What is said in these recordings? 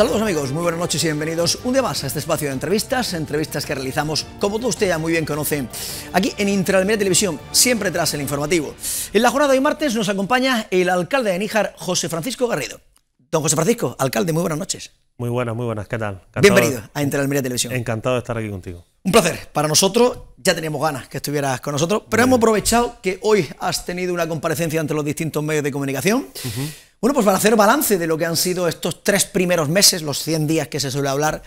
Saludos amigos, muy buenas noches y bienvenidos un día más a este espacio de entrevistas, entrevistas que realizamos, como todos ustedes ya muy bien conocen, aquí en Interalmería Televisión, siempre tras el informativo. En la jornada de hoy martes nos acompaña el alcalde de Níjar, José Francisco Garrido. Don José Francisco, alcalde, muy buenas noches. Muy buenas, muy buenas, ¿qué tal? Bienvenido a Interalmería Televisión. Encantado de estar aquí contigo. Un placer, para nosotros ya teníamos ganas que estuvieras con nosotros, pero hemos aprovechado que hoy has tenido una comparecencia ante los distintos medios de comunicación. Bueno, pues para hacer balance de lo que han sido estos tres primeros meses, los 100 días que se suele hablar,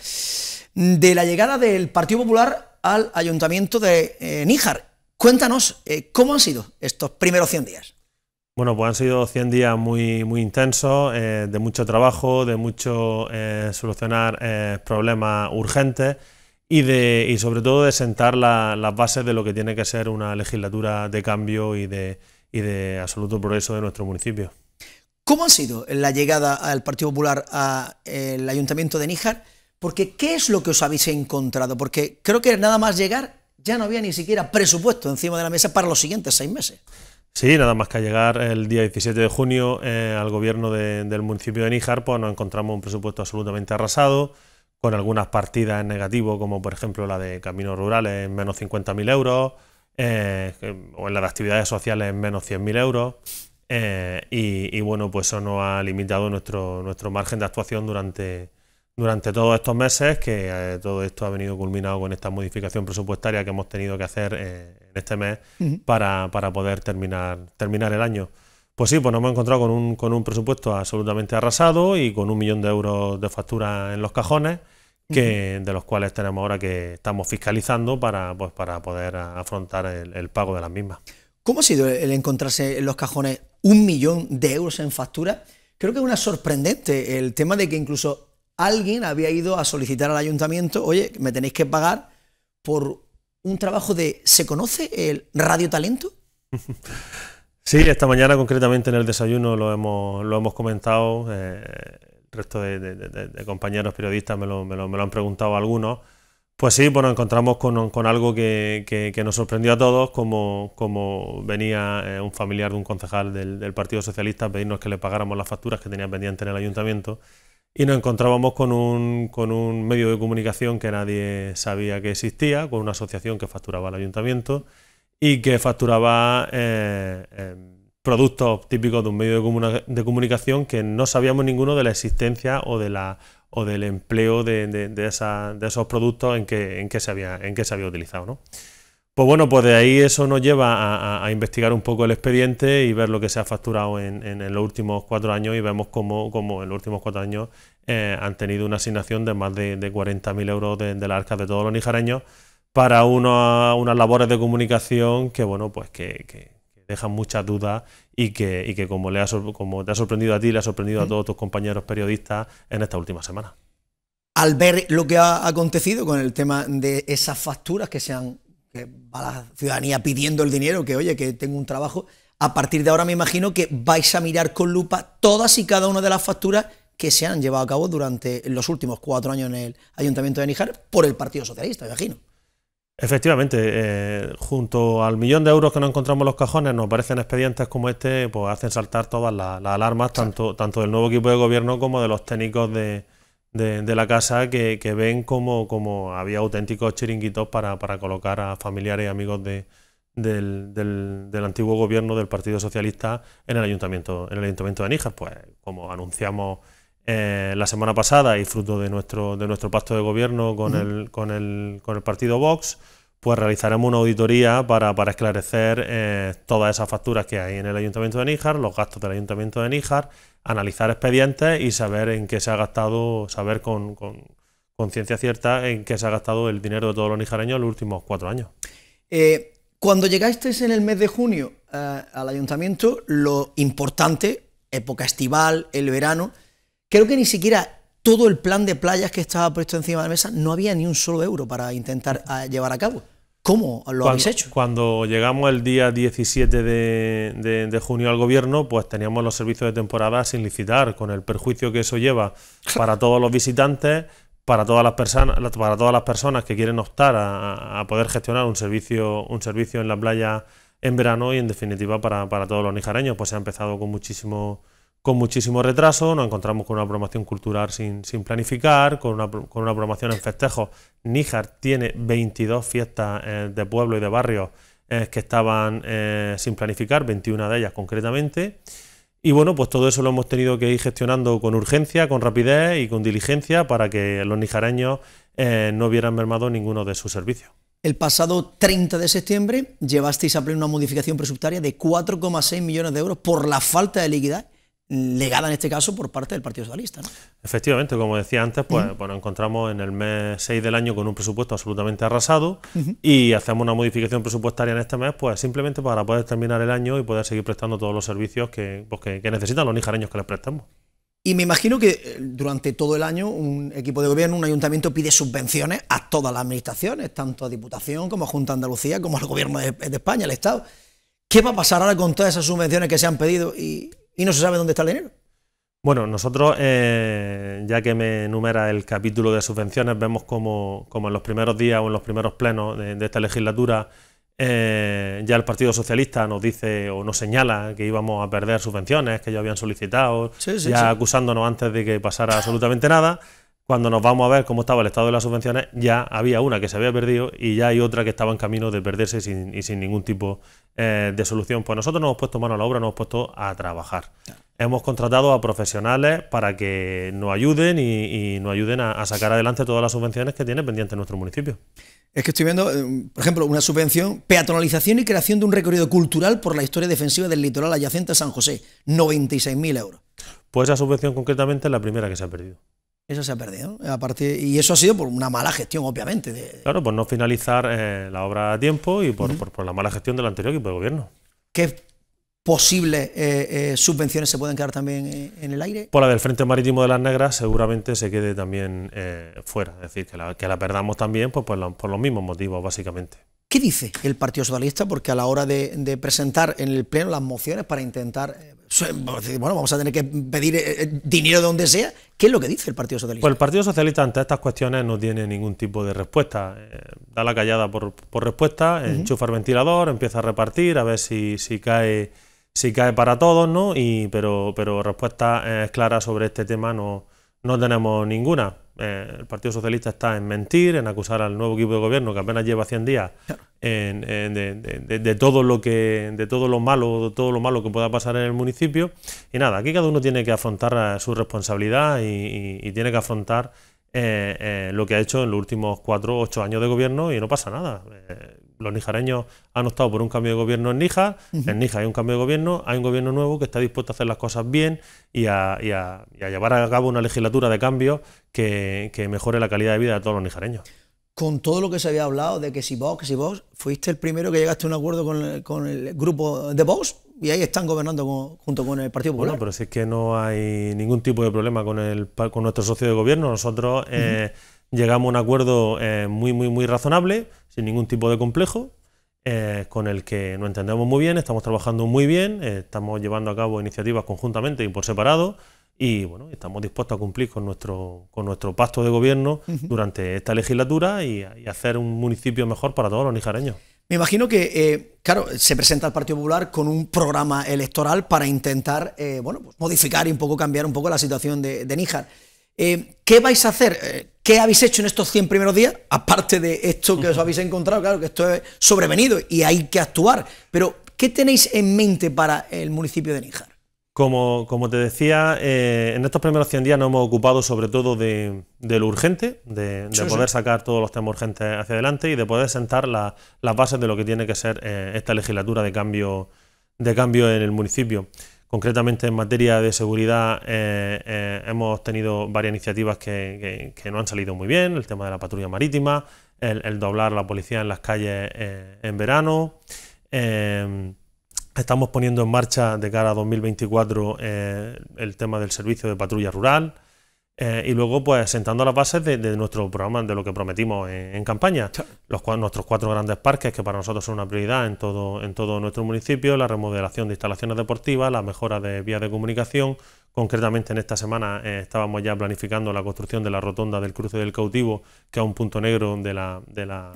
de la llegada del Partido Popular al Ayuntamiento de eh, Níjar. Cuéntanos, eh, ¿cómo han sido estos primeros 100 días? Bueno, pues han sido 100 días muy, muy intensos, eh, de mucho trabajo, de mucho solucionar problemas urgentes y, de, y sobre todo de sentar las bases de lo que tiene que ser una legislatura de cambio y de, y de absoluto progreso de nuestro municipio. ¿Cómo ha sido la llegada al Partido Popular al Ayuntamiento de Níjar? Porque ¿qué es lo que os habéis encontrado? Porque creo que nada más llegar ya no había ni siquiera presupuesto encima de la mesa para los siguientes seis meses. Sí, nada más que llegar el día 17 de junio eh, al gobierno del municipio de Níjar, pues nos encontramos un presupuesto absolutamente arrasado, con algunas partidas en negativo, como por ejemplo la de caminos rurales en menos 50.000 euros, eh, o en la de actividades sociales en menos 100.000 euros. Eh, y, bueno, pues eso nos ha limitado nuestro, nuestro margen de actuación durante, durante todos estos meses, que eh, todo esto ha venido culminado con esta modificación presupuestaria que hemos tenido que hacer eh, en este mes para, poder terminar, terminar el año. Pues sí, pues nos hemos encontrado con un, con un presupuesto absolutamente arrasado y con un millón de euros de factura en los cajones, que, de los cuales tenemos ahora que estamos fiscalizando para, pues, para poder afrontar el, el pago de las mismas. ¿Cómo ha sido el encontrarse en los cajones un millón de euros en factura. Creo que es una sorprendente el tema de que incluso alguien había ido a solicitar al ayuntamiento, oye, me tenéis que pagar por un trabajo de, ¿se conoce el radio talento? Sí, esta mañana concretamente en el desayuno lo hemos, lo hemos comentado, eh, el resto de, compañeros periodistas me, lo, me lo, han preguntado algunos. Pues sí, nos encontramos con, algo que, nos sorprendió a todos, como, como venía eh, un familiar de un concejal del, Partido Socialista a pedirnos que le pagáramos las facturas que tenía pendiente en el ayuntamiento y nos encontrábamos con un, medio de comunicación que nadie sabía que existía, con una asociación que facturaba al ayuntamiento y que facturaba eh, eh, productos típicos de un medio de, comunicación que no sabíamos ninguno de la existencia o de la, o del empleo de, de, esos productos en que, en se había, en se había utilizado. ¿no? Pues bueno, pues de ahí eso nos lleva a, investigar un poco el expediente y ver lo que se ha facturado en, los últimos cuatro años y vemos cómo, en los últimos cuatro años eh, han tenido una asignación de más de, 40.000 euros de, arca de todos los nijareños para unas labores de comunicación que, bueno, pues que, dejan muchas dudas y que, que como, le ha, como te ha sorprendido a ti, le ha sorprendido a todos tus compañeros periodistas en esta última semana. Al ver lo que ha acontecido con el tema de esas facturas que se han que va la ciudadanía pidiendo el dinero, que oye, que tengo un trabajo, a partir de ahora me imagino que vais a mirar con lupa todas y cada una de las facturas que se han llevado a cabo durante los últimos cuatro años en el Ayuntamiento de Níjar por el Partido Socialista, me imagino. Efectivamente, eh, junto al millón de euros que no encontramos en los cajones, nos parecen expedientes como este, pues hacen saltar todas las, alarmas, tanto, tanto del nuevo equipo de gobierno como de los técnicos de, de, la casa, que, ven como, como, había auténticos chiringuitos para, colocar a familiares y amigos de, del, del, antiguo gobierno del Partido Socialista en el ayuntamiento, en el ayuntamiento de Níger, Pues como anunciamos eh, la semana pasada y fruto de nuestro, de nuestro pacto de gobierno con, el, con, el, con el partido Vox, pues realizaremos una auditoría para, para esclarecer eh, todas esas facturas que hay en el Ayuntamiento de Níjar, los gastos del Ayuntamiento de Níjar, analizar expedientes y saber en qué se ha gastado, saber con, ...conciencia cierta en qué se ha gastado el dinero de todos los nijareños en los últimos cuatro años. Eh, cuando llegasteis en el mes de junio al Ayuntamiento, lo importante, época estival, el verano, Creo que ni siquiera todo el plan de playas que estaba puesto encima de la mesa no había ni un solo euro para intentar ah, llevar a cabo. ¿Cómo lo habéis hecho? Cuando llegamos el día 17 de, junio al gobierno, pues teníamos los servicios de temporada sin licitar, con el perjuicio que eso lleva para todos los visitantes, para todas las personas, para todas las personas que quieren optar a, poder gestionar un servicio, un servicio en la playa en verano y en definitiva para, para todos los nijareños. Pues se ha empezado con muchísimo con muchísimo retraso, nos encontramos con una programación cultural sin, planificar, con una, con una, programación en festejos. Níjar tiene 22 fiestas eh, de pueblo y de barrio eh, que estaban eh, sin planificar, 21 de ellas concretamente. Y bueno, pues todo eso lo hemos tenido que ir gestionando con urgencia, con rapidez y con diligencia para que los nijareños no hubieran mermado ninguno de sus servicios. El pasado 30 de septiembre llevasteis a pleno una modificación presupuestaria de 4,6 millones de euros por la falta de liquidez legada en este caso por parte del Partido Socialista. ¿no? Efectivamente, como decía antes, pues, nos encontramos en el mes 6 del año con un presupuesto absolutamente arrasado y hacemos una modificación presupuestaria en este mes pues simplemente para poder terminar el año y poder seguir prestando todos los servicios que, pues, necesitan los nijareños que les prestamos. Y me imagino que eh, durante todo el año un equipo de gobierno, un ayuntamiento pide subvenciones a todas las administraciones, tanto a Diputación como a Junta de Andalucía, como al Gobierno de, de España, al Estado. ¿Qué va a pasar ahora con todas esas subvenciones que se han pedido y, y no se sabe dónde está el dinero. Bueno, nosotros, eh, ya que me enumera el capítulo de subvenciones, vemos como, como, en los primeros días o en los primeros plenos de, esta legislatura eh, ya el Partido Socialista nos dice o nos señala que íbamos a perder subvenciones que ya habían solicitado, ya acusándonos antes de que pasara absolutamente nada cuando nos vamos a ver cómo estaba el estado de las subvenciones, ya había una que se había perdido y ya hay otra que estaba en camino de perderse y sin ningún tipo eh, de solución. Pues nosotros nos hemos puesto mano a la obra, nos hemos puesto a trabajar. Hemos contratado a profesionales para que nos ayuden y, nos ayuden a, a, sacar adelante todas las subvenciones que tiene pendiente nuestro municipio. Es que estoy viendo, eh, por ejemplo, una subvención, peatonalización y creación de un recorrido cultural por la historia defensiva del litoral adyacente a San José, 96.000 euros. Pues esa subvención concretamente es la primera que se ha perdido. Eso se ha perdido. ¿eh? A y eso ha sido por una mala gestión, obviamente. Claro, por no finalizar eh, la obra a tiempo y por, la mala gestión del anterior equipo de gobierno. ¿Qué posibles eh, subvenciones se pueden quedar también en el aire? Por la del Frente Marítimo de las Negras seguramente se quede también fuera. Es decir, que la, que la perdamos también pues, pues por los mismos motivos, básicamente. ¿Qué dice el Partido Socialista? Porque a la hora de, presentar en el Pleno las mociones para intentar, eh, bueno, vamos a tener que pedir eh, eh, dinero de donde sea, ¿qué es lo que dice el Partido Socialista? Pues el Partido Socialista ante estas cuestiones no tiene ningún tipo de respuesta. da la callada por, respuesta, enchufa el ventilador, empieza a repartir, a ver si, cae si cae para todos, ¿no? pero, pero respuestas clara claras sobre este tema no, no tenemos ninguna. Eh, el Partido Socialista está en mentir, en acusar al nuevo equipo de gobierno que apenas lleva 100 días de, todo lo que, de todo lo malo, de todo lo malo que pueda pasar en el municipio. Y nada, aquí cada uno tiene que afrontar eh, su responsabilidad y, tiene que afrontar eh, lo que ha hecho en los últimos cuatro, ocho años de gobierno y no pasa nada los nijareños han optado por un cambio de gobierno en Nija, en Nija hay un cambio de gobierno, hay un gobierno nuevo que está dispuesto a hacer las cosas bien y a, llevar a cabo una legislatura de cambio que, mejore la calidad de vida de todos los nijareños. Con todo lo que se había hablado de que si vos, que si vos, fuiste el primero que llegaste a un acuerdo con el, grupo de Vox y ahí están gobernando junto con el Partido Popular. Bueno, pero si es que no hay ningún tipo de problema con, el, con nuestro socio de gobierno, nosotros llegamos a un acuerdo eh, muy, muy, muy razonable, sin ningún tipo de complejo, eh, con el que nos entendemos muy bien, estamos trabajando muy bien, eh, estamos llevando a cabo iniciativas conjuntamente y por separado, y bueno, estamos dispuestos a cumplir con nuestro, con nuestro pacto de gobierno durante esta legislatura y, hacer un municipio mejor para todos los nijareños. Me imagino que, claro, se presenta el Partido Popular con un programa electoral para intentar, bueno, pues modificar y un poco cambiar un poco la situación de, de Níjar. Eh, ¿Qué vais a hacer? Eh, ¿Qué habéis hecho en estos 100 primeros días? Aparte de esto que os habéis encontrado, claro que esto es sobrevenido y hay que actuar. Pero, ¿qué tenéis en mente para el municipio de Níjar? Como, te decía, eh, en estos primeros 100 días nos hemos ocupado sobre todo de, lo urgente, de, poder sacar todos los temas urgentes hacia adelante y de poder sentar las bases de lo que tiene que ser esta legislatura de cambio, de cambio en el municipio. Concretamente en materia de seguridad eh, eh, hemos tenido varias iniciativas que, no han salido muy bien, el tema de la patrulla marítima, el, doblar la policía en las calles eh, en verano. estamos poniendo en marcha de cara a 2024 el tema del servicio de patrulla rural. Eh, y luego, pues, sentando las bases de, nuestro programa, de lo que prometimos en, campaña. Los nuestros cuatro grandes parques, que para nosotros son una prioridad en todo, nuestro municipio, la remodelación de instalaciones deportivas, la mejora de vías de comunicación. Concretamente, en esta semana eh, estábamos ya planificando la construcción de la rotonda del cruce del cautivo, que es un punto negro de la,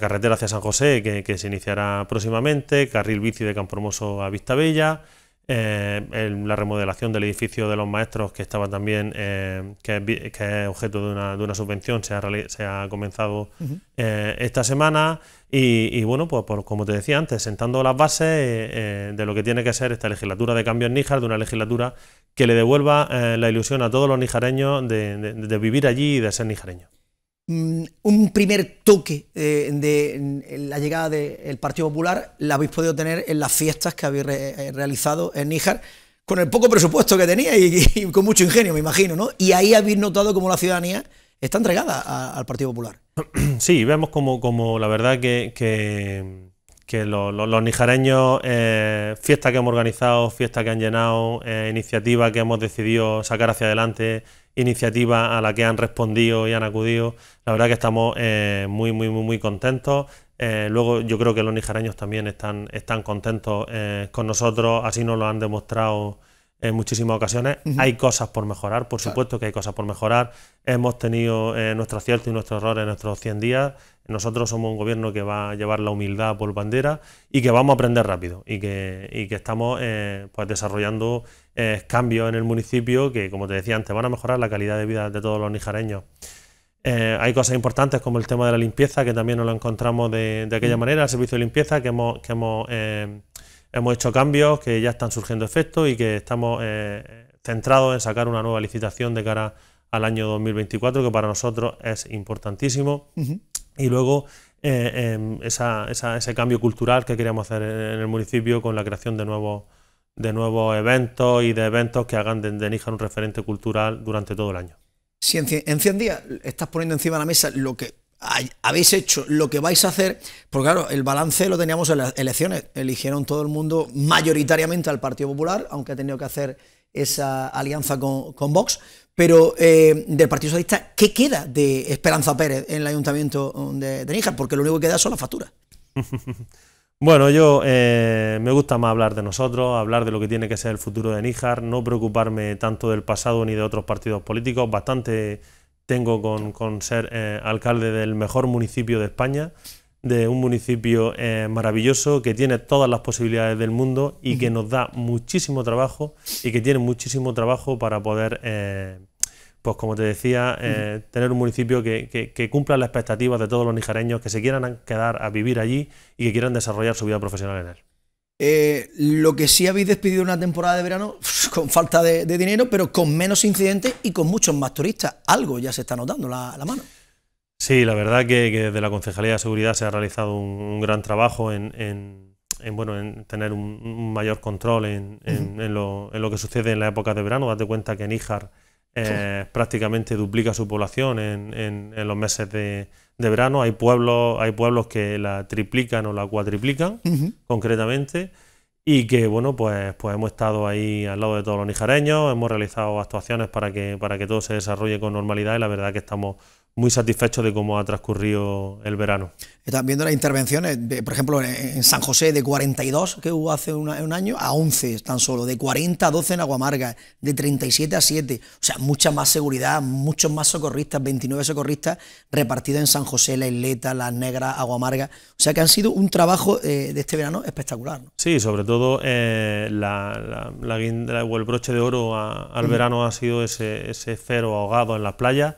carretera hacia San José, que, se iniciará próximamente, carril bici de Hermoso a Bella. Eh, la remodelación del edificio de los maestros, que estaba también, eh, que, es, objeto de una, de una subvención, se ha, comenzado eh, esta semana. Y, bueno, pues como te decía antes, sentando las bases de lo que tiene que ser esta legislatura de cambio en Níjar, de una legislatura que le devuelva la ilusión a todos los nijareños de, de vivir allí y de ser nijareños. Mm, un primer toque eh, de, la llegada del Partido Popular la habéis podido tener en las fiestas que habéis eh, realizado en Níjar, con el poco presupuesto que tenía y, con mucho ingenio, me imagino, ¿no? Y ahí habéis notado cómo la ciudadanía está entregada al Partido Popular. Sí, vemos como, la verdad que, los, nijareños, eh, fiestas que hemos organizado, fiestas que han llenado, iniciativas que hemos decidido sacar hacia adelante, iniciativa a la que han respondido y han acudido. La verdad que estamos eh, muy, muy, muy, muy contentos. Eh, luego yo creo que los nigerianos también están, están contentos eh, con nosotros, así nos lo han demostrado en muchísimas ocasiones. Hay cosas por mejorar, por supuesto que hay cosas por mejorar. Hemos tenido nuestro acierto y nuestro error en nuestros 100 días. Nosotros somos un gobierno que va a llevar la humildad por bandera y que vamos a aprender rápido y que, estamos pues desarrollando eh, cambios en el municipio que, como te decía antes, van a mejorar la calidad de vida de todos los nijareños. Eh, hay cosas importantes como el tema de la limpieza, que también nos lo encontramos de, aquella mm. manera, el servicio de limpieza, que hemos, eh, hemos, hecho cambios, que ya están surgiendo efectos y que estamos eh, centrados en sacar una nueva licitación de cara al año 2024, que para nosotros es importantísimo. Y luego em, ese cambio cultural que queríamos hacer en el municipio con la creación de nuevos de nuevos eventos y de eventos que hagan de, Níjar un referente cultural durante todo el año. Si en 100, días estás poniendo encima de la mesa lo que habéis hecho, lo que vais a hacer, porque claro, el balance lo teníamos en las elecciones, eligieron todo el mundo mayoritariamente al Partido Popular, aunque ha tenido que hacer esa alianza con, con Vox, pero eh, del Partido Socialista, ¿qué queda de Esperanza Pérez en el Ayuntamiento de, de Níjar? Porque lo único que queda son las facturas. Bueno, yo eh, me gusta más hablar de nosotros, hablar de lo que tiene que ser el futuro de Níjar, no preocuparme tanto del pasado ni de otros partidos políticos. Bastante tengo con, ser eh, alcalde del mejor municipio de España, de un municipio eh, maravilloso que tiene todas las posibilidades del mundo y que nos da muchísimo trabajo y que tiene muchísimo trabajo para poder pues como te decía, eh, tener un municipio que, cumpla las expectativas de todos los nijareños que se quieran quedar a vivir allí y que quieran desarrollar su vida profesional en él. Eh, lo que sí habéis despedido una temporada de verano con falta de, dinero, pero con menos incidentes y con muchos más turistas. Algo ya se está notando la, la mano. Sí, la verdad que, desde la Concejalía de Seguridad se ha realizado un, gran trabajo en, bueno, en tener un, mayor control en, lo, en, lo, que sucede en la época de verano. Date cuenta que en Níjar eh, prácticamente duplica su población en, en, los meses de, verano. Hay pueblos, hay pueblos que la triplican o la cuatriplican, concretamente, y que bueno, pues, pues hemos estado ahí al lado de todos los nijareños, hemos realizado actuaciones para que, para que todo se desarrolle con normalidad y la verdad que estamos muy satisfechos de cómo ha transcurrido el verano. Están viendo las intervenciones, por ejemplo, en San José de 42 que hubo hace un año a 11 tan solo, de 40 a 12 en Aguamarga, de 37 a 7. O sea, mucha más seguridad, muchos más socorristas, 29 socorristas repartidos en San José, La Isleta, Las Negras, Aguamarga. O sea que han sido un trabajo eh, de este verano espectacular. Sí, sobre todo eh, la, o el broche de oro al verano ha sido ese, ese cero ahogado en las playas,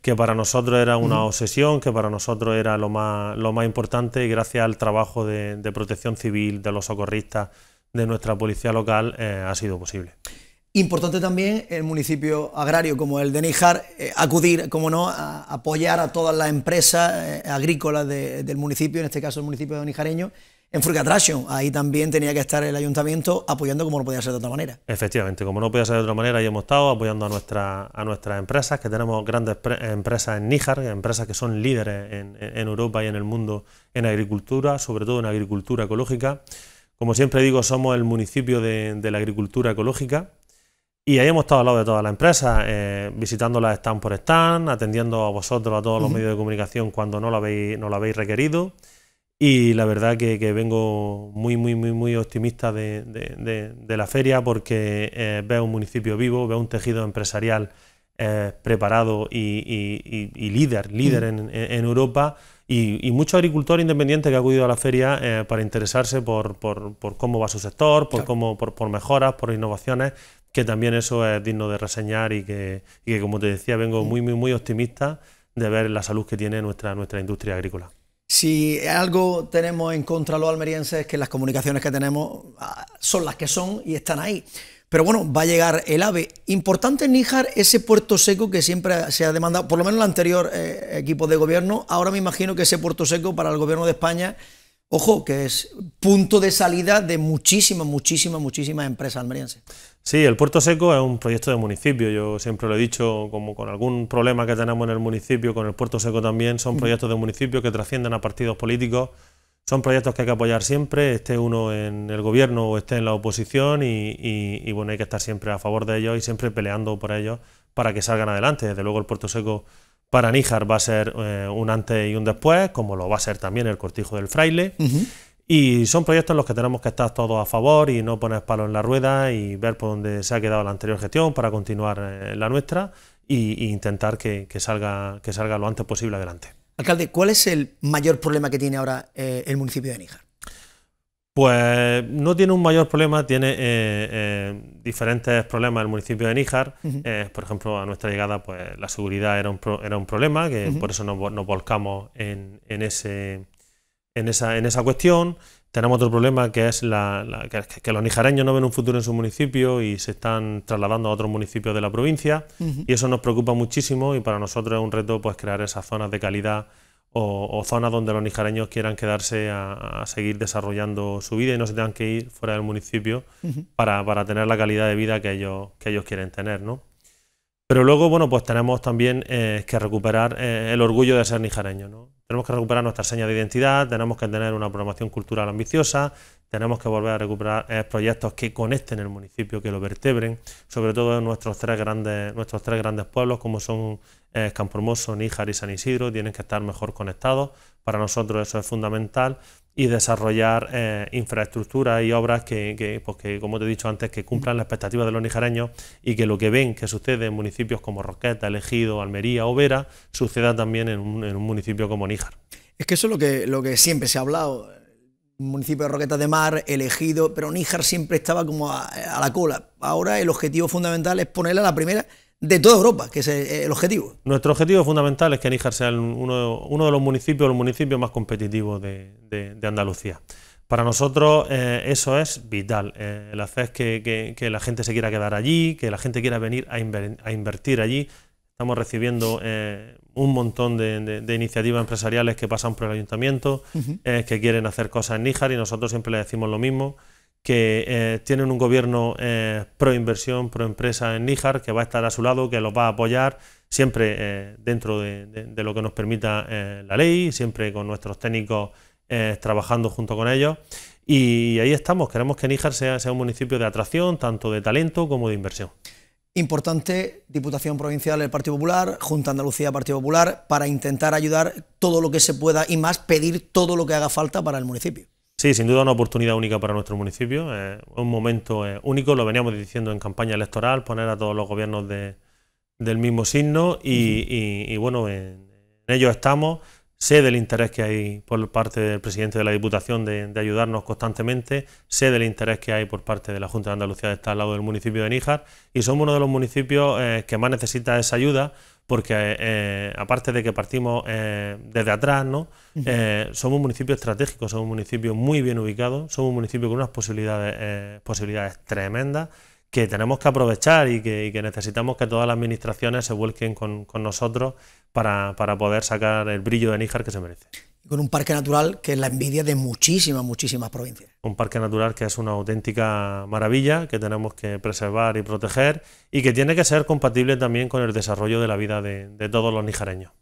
que para nosotros era una obsesión, que para nosotros era lo más lo más importante y gracias al trabajo de, protección civil, de los socorristas, de nuestra policía local, eh, ha sido posible. Importante también el municipio agrario como el de Níjar, eh, acudir, como no, a apoyar a todas las empresas eh, agrícolas del municipio, en este caso el municipio de Nijareño, en Furca Ahí también tenía que estar el ayuntamiento apoyando como no podía ser de otra manera. Efectivamente, como no podía ser de otra manera, ahí hemos estado apoyando a, nuestra, a nuestras empresas, que tenemos grandes empresas en Níjar, empresas que son líderes en, Europa y en el mundo en agricultura, sobre todo en agricultura ecológica. Como siempre digo, somos el municipio de, la agricultura ecológica, y ahí hemos estado al lado de todas las empresas, eh, visitándolas stand por stand, atendiendo a vosotros, a todos los medios de comunicación cuando no lo habéis, no lo habéis requerido. Y la verdad que, vengo muy, muy, muy, muy optimista de, la feria porque eh, veo un municipio vivo, veo un tejido empresarial eh, preparado y, líder, líder mm. en, Europa. Y, mucho agricultor independiente que ha acudido a la feria eh, para interesarse por, cómo va su sector, por, cómo, por, mejoras, por innovaciones, que también eso es digno de reseñar y que, que como te decía, vengo mm. muy, muy, muy optimista de ver la salud que tiene nuestra, nuestra industria agrícola. Si algo tenemos en contra los almerienses es que las comunicaciones que tenemos ah, son las que son y están ahí. Pero bueno, va a llegar el AVE. Importante en Níjar ese puerto seco que siempre se ha demandado, por lo menos el anterior eh, equipo de gobierno. Ahora me imagino que ese puerto seco para el gobierno de España, ojo, que es punto de salida de muchísimas, muchísimas, muchísimas empresas almerienses. Sí, el Puerto Seco es un proyecto de municipio. Yo siempre lo he dicho, como con algún problema que tenemos en el municipio, con el Puerto Seco también, son proyectos de municipio que trascienden a partidos políticos. Son proyectos que hay que apoyar siempre, esté uno en el gobierno o esté en la oposición, y, bueno, hay que estar siempre a favor de ellos y siempre peleando por ellos para que salgan adelante. Desde luego, el Puerto Seco para Níjar va a ser eh, un antes y un después, como lo va a ser también el Cortijo del Fraile. Y son proyectos en los que tenemos que estar todos a favor y no poner palo en la rueda y ver por dónde se ha quedado la anterior gestión para continuar eh, la nuestra e intentar que, salga, que salga lo antes posible adelante. Alcalde, ¿cuál es el mayor problema que tiene ahora eh, el municipio de Níjar? Pues no tiene un mayor problema, tiene eh, diferentes problemas el municipio de Níjar. por ejemplo, a nuestra llegada, pues la seguridad era un, era un problema, que por eso nos, nos volcamos en, en, ese, en esa, en esa cuestión. Tenemos otro problema que es que, los nijareños no ven un futuro en su municipio y se están trasladando a otros municipios de la provincia y eso nos preocupa muchísimo y para nosotros es un reto pues crear esas zonas de calidad o, zonas donde los nijareños quieran quedarse a, seguir desarrollando su vida y no se tengan que ir fuera del municipio para, tener la calidad de vida que ellos, que ellos quieren tener. Pero luego, bueno, pues tenemos también eh, que recuperar eh, el orgullo de ser nijareño. ¿no? Tenemos que recuperar nuestra seña de identidad, tenemos que tener una programación cultural ambiciosa, tenemos que volver a recuperar eh, proyectos que conecten el municipio, que lo vertebren, sobre todo en nuestros tres grandes, nuestros tres grandes pueblos, como son eh, Níjar y San Isidro, tienen que estar mejor conectados. Para nosotros eso es fundamental y desarrollar eh, infraestructuras y obras pues que, como te he dicho antes, que cumplan las expectativas de los nijareños y que lo que ven que sucede en municipios como Roqueta, Elegido, Almería o Vera, suceda también en un, municipio como Níjar. Es que eso es lo que, lo que siempre se ha hablado. un municipio de Roqueta de Mar, elegido, pero Níjar siempre estaba como a, la cola. Ahora el objetivo fundamental es ponerle a la primera de toda Europa, que es el objetivo. Nuestro objetivo fundamental es que Níjar sea uno, de los municipios, los municipios más competitivos de, Andalucía. Para nosotros eh, eso es vital, el eh, hacer que, que, la gente se quiera quedar allí, que la gente quiera venir a, invertir allí. Estamos recibiendo eh, un montón de, iniciativas empresariales que pasan por el ayuntamiento, que quieren hacer cosas en Níjar y nosotros siempre les decimos lo mismo que eh, tienen un gobierno eh, pro inversión, pro empresa en Níjar, que va a estar a su lado, que los va a apoyar siempre eh, dentro de, lo que nos permita la ley, siempre con nuestros técnicos trabajando junto con ellos. Y ahí estamos, queremos que Níjar sea, sea un municipio de atracción, tanto de talento como de inversión. Importante, Diputación Provincial del Partido Popular, Junta Andalucía Partido Popular, para intentar ayudar todo lo que se pueda y más pedir todo lo que haga falta para el municipio. Sí, sin duda una oportunidad única para nuestro municipio, eh, un momento eh, único, lo veníamos diciendo en campaña electoral, poner a todos los gobiernos del mismo signo y, bueno, en, ello estamos, sé del interés que hay por parte del presidente de la Diputación de, ayudarnos constantemente, sé del interés que hay por parte de la Junta de Andalucía de estar al lado del municipio de Níjar y somos uno de los municipios eh, que más necesita esa ayuda porque eh, aparte de que partimos eh, desde atrás, ¿no? Eh, somos un municipio estratégico, somos un municipio muy bien ubicado, somos un municipio con unas posibilidades, posibilidades tremendas que tenemos que aprovechar y que, necesitamos que todas las administraciones se vuelquen con, con nosotros para, para, poder sacar el brillo de Níjar que se merece con un parque natural que es la envidia de muchísimas, muchísimas provincias. Un parque natural que es una auténtica maravilla, que tenemos que preservar y proteger y que tiene que ser compatible también con el desarrollo de la vida de, todos los nijareños.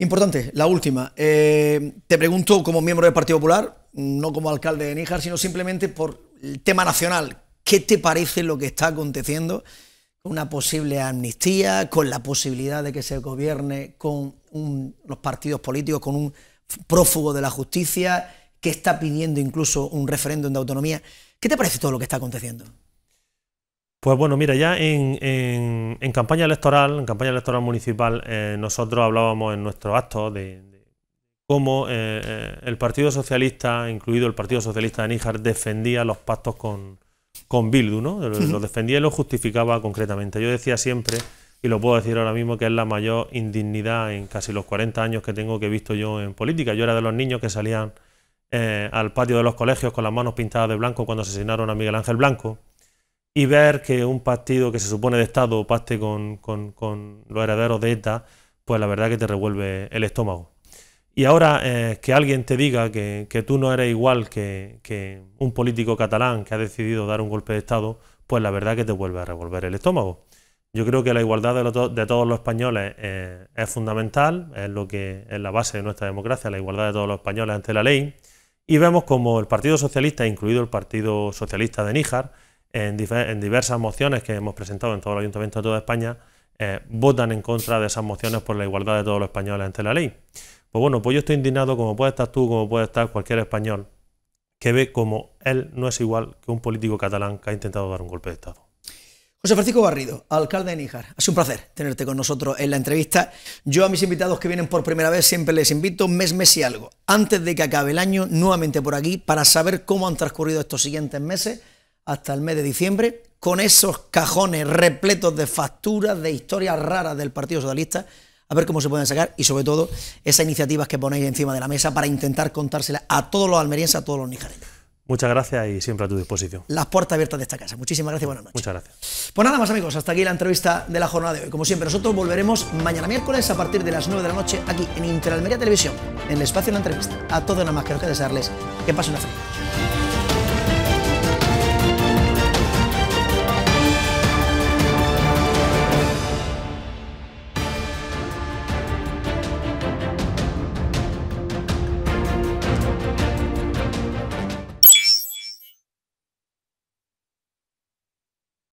Importante, la última. Eh, te pregunto como miembro del Partido Popular, no como alcalde de Níjar, sino simplemente por el tema nacional. ¿Qué te parece lo que está aconteciendo con una posible amnistía, con la posibilidad de que se gobierne con los partidos políticos, con un prófugo de la justicia, que está pidiendo incluso un referéndum de autonomía. ¿Qué te parece todo lo que está aconteciendo? Pues bueno, mira, ya en, campaña electoral, en campaña electoral municipal, eh, nosotros hablábamos en nuestro acto de, cómo eh, eh, el Partido Socialista, incluido el Partido Socialista de Níjar, defendía los pactos con, Bildu, ¿no? lo defendía y lo justificaba concretamente. Yo decía siempre y lo puedo decir ahora mismo que es la mayor indignidad en casi los 40 años que tengo que he visto yo en política. Yo era de los niños que salían eh, al patio de los colegios con las manos pintadas de blanco cuando asesinaron a Miguel Ángel Blanco y ver que un partido que se supone de Estado paste con, los herederos de ETA, pues la verdad que te revuelve el estómago. Y ahora eh, que alguien te diga que, tú no eres igual que, que, un político catalán que ha decidido dar un golpe de Estado, pues la verdad que te vuelve a revolver el estómago. Yo creo que la igualdad de, todos los españoles eh, es fundamental, es lo que es la base de nuestra democracia, la igualdad de todos los españoles ante la ley. Y vemos como el Partido Socialista, incluido el Partido Socialista de Níjar, en, diversas mociones que hemos presentado en todo el Ayuntamiento de toda España, eh, votan en contra de esas mociones por la igualdad de todos los españoles ante la ley. Pues bueno, pues yo estoy indignado, como puede estar tú, como puede estar cualquier español, que ve como él no es igual que un político catalán que ha intentado dar un golpe de Estado. José Francisco Garrido, alcalde de Níjar, ha sido un placer tenerte con nosotros en la entrevista. Yo a mis invitados que vienen por primera vez siempre les invito mes, mes y algo, antes de que acabe el año, nuevamente por aquí, para saber cómo han transcurrido estos siguientes meses hasta el mes de diciembre, con esos cajones repletos de facturas, de historias raras del Partido Socialista, a ver cómo se pueden sacar y sobre todo esas iniciativas que ponéis encima de la mesa para intentar contárselas a todos los almerienses, a todos los nijareños. Muchas gracias y siempre a tu disposición. Las puertas abiertas de esta casa. Muchísimas gracias y buenas noches. Muchas gracias. Pues nada más amigos, hasta aquí la entrevista de la jornada de hoy. Como siempre, nosotros volveremos mañana miércoles a partir de las 9 de la noche aquí en Interalmería Televisión, en el espacio de la entrevista. A todos nada más que desearles que pasen una feliz noche.